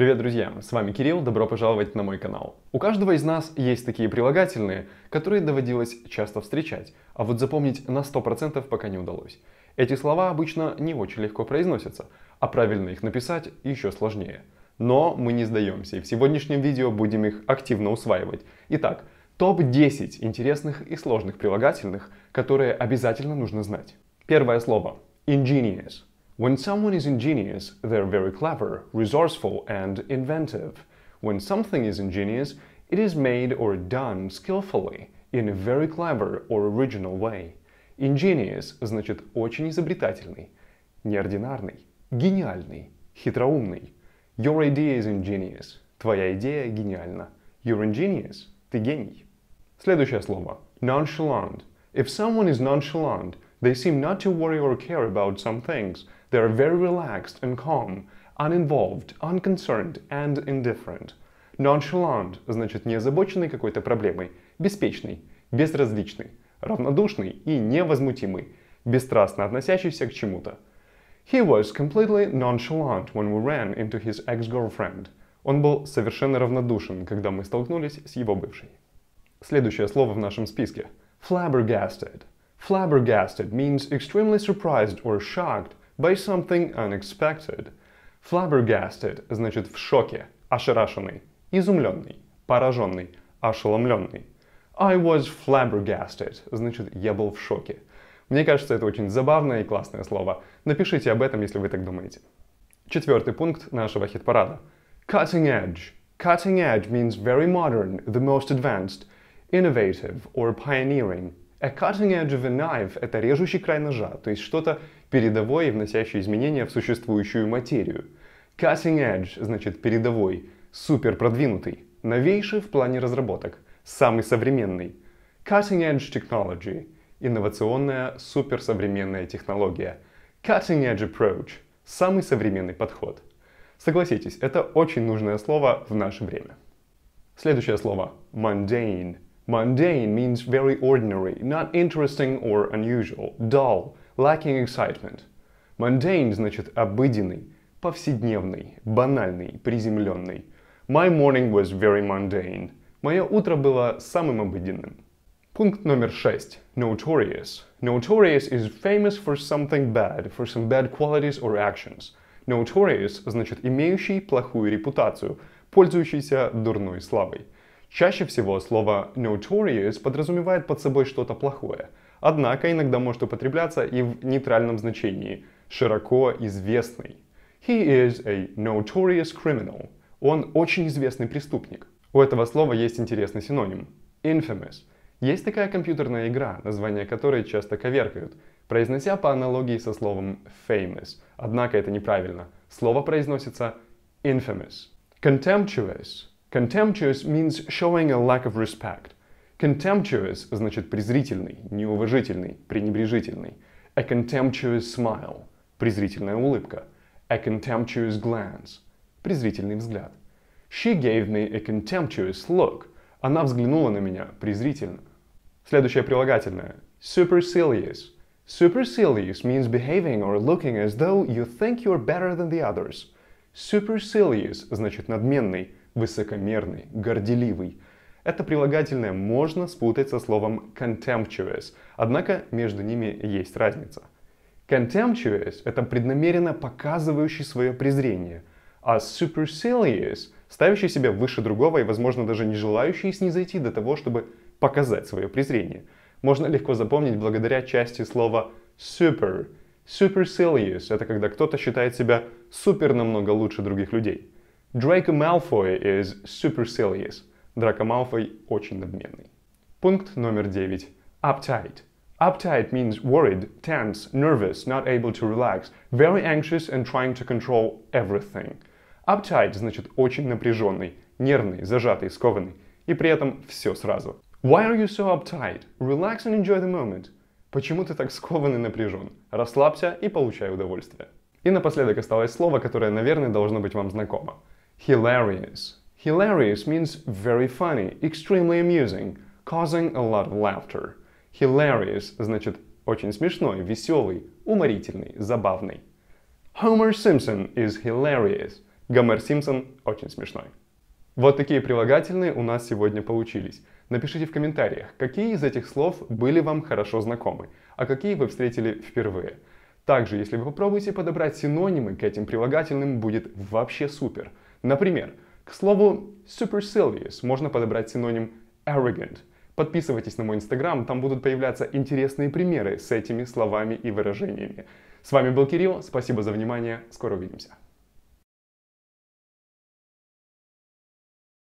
Привет, друзья! С вами Кирилл, добро пожаловать на мой канал. У каждого из нас есть такие прилагательные, которые доводилось часто встречать, а вот запомнить на 100% пока не удалось. Эти слова обычно не очень легко произносятся, а правильно их написать еще сложнее. Но мы не сдаемся, и в сегодняшнем видео будем их активно усваивать. Итак, топ-10 интересных и сложных прилагательных, которые обязательно нужно знать. Первое слово – ingenious – When someone is ingenious, they're very clever, resourceful, and inventive. When something is ingenious, it is made or done skillfully, in a very clever or original way. Ingenious значит очень изобретательный, неординарный, гениальный, хитроумный. Your idea is ingenious. Твоя идея гениальна. You're ingenious. Ты гений. Следующее слово. Nonchalant. If someone is nonchalant, they seem not to worry or care about some things – They are very relaxed and calm, uninvolved, unconcerned and indifferent. Nonchalant значит не озабоченный какой-то проблемой, беспечный, безразличный, равнодушный и невозмутимый, бесстрастно относящийся к чему-то. He was completely nonchalant when we ran into his ex-girlfriend. Он был совершенно равнодушен, когда мы столкнулись с его бывшей. Следующее слово в нашем списке. Flabbergasted. Flabbergasted means extremely surprised or shocked by something unexpected. Flabbergasted значит в шоке, ошарашенный, изумленный, пораженный, ошеломленный. I was flabbergasted значит я был в шоке. Мне кажется, это очень забавное и классное слово. Напишите об этом, если вы так думаете. Четвертый пункт нашего хит-парада. Cutting edge. Cutting edge means very modern, the most advanced, innovative or pioneering. A cutting edge of a knife — это режущий край ножа, то есть что-то передовое и вносящее изменения в существующую материю. Cutting edge значит передовой, супер продвинутый, новейший в плане разработок, самый современный. Cutting edge technology — инновационная суперсовременная технология. Cutting edge approach — самый современный подход. Согласитесь, это очень нужное слово в наше время. Следующее слово — mundane — Mundane means very ordinary, not interesting or unusual, dull, lacking excitement. Mundane значит обыденный, повседневный, банальный, приземленный. My morning was very mundane. Мое утро было самым обыденным. Пункт номер шесть. Notorious. Notorious is famous for something bad, for some bad qualities or actions. Notorious значит имеющий плохую репутацию, пользующийся дурной славой. Чаще всего слово notorious подразумевает под собой что-то плохое, однако иногда может употребляться и в нейтральном значении – широко известный. He is a notorious criminal. Он очень известный преступник. У этого слова есть интересный синоним – infamous. Есть такая компьютерная игра, название которой часто коверкают, произнося по аналогии со словом famous. Однако это неправильно. Слово произносится infamous. Contemptuous Contemptuous means showing a lack of respect. Contemptuous значит презрительный, неуважительный, пренебрежительный. A contemptuous smile – презрительная улыбка. A contemptuous glance – презрительный взгляд. She gave me a contemptuous look. Она взглянула на меня презрительно. Следующее прилагательное. Supercilious. Supercilious means behaving or looking as though you think you're better than the others. Supercilious значит надменный, высокомерный, горделивый. Это прилагательное можно спутать со словом contemptuous, однако между ними есть разница. Contemptuous – это преднамеренно показывающий свое презрение, а supercilious – ставящий себя выше другого и, возможно, даже не желающий снизойти до того, чтобы показать свое презрение. Можно легко запомнить благодаря части слова «super». Supercilious – это когда кто-то считает себя супер намного лучше других людей. Драко Малфой is supercilious. Драко Малфой очень надменный. Пункт номер девять. Uptight. Uptight means worried, tense, nervous, not able to relax, very anxious and trying to control everything. Uptight значит очень напряженный, нервный, зажатый, скованный. И при этом все сразу. Why are you so uptight? Relax and enjoy the moment. Почему ты так скован и напряжен? Расслабься и получай удовольствие. И напоследок осталось слово, которое, наверное, должно быть вам знакомо. Hilarious. Hilarious means very funny, extremely amusing, causing a lot of laughter. Hilarious значит очень смешной, веселый, уморительный, забавный. Homer Simpson is hilarious. Гомер Симпсон очень смешной. Вот такие прилагательные у нас сегодня получились. Напишите в комментариях, какие из этих слов были вам хорошо знакомы, а какие вы встретили впервые. Также, если вы попробуете подобрать синонимы к этим прилагательным, будет вообще супер. Например, к слову, supercilious можно подобрать синоним arrogant. Подписывайтесь на мой инстаграм, там будут появляться интересные примеры с этими словами и выражениями. С вами был Кирилл, спасибо за внимание, скоро увидимся.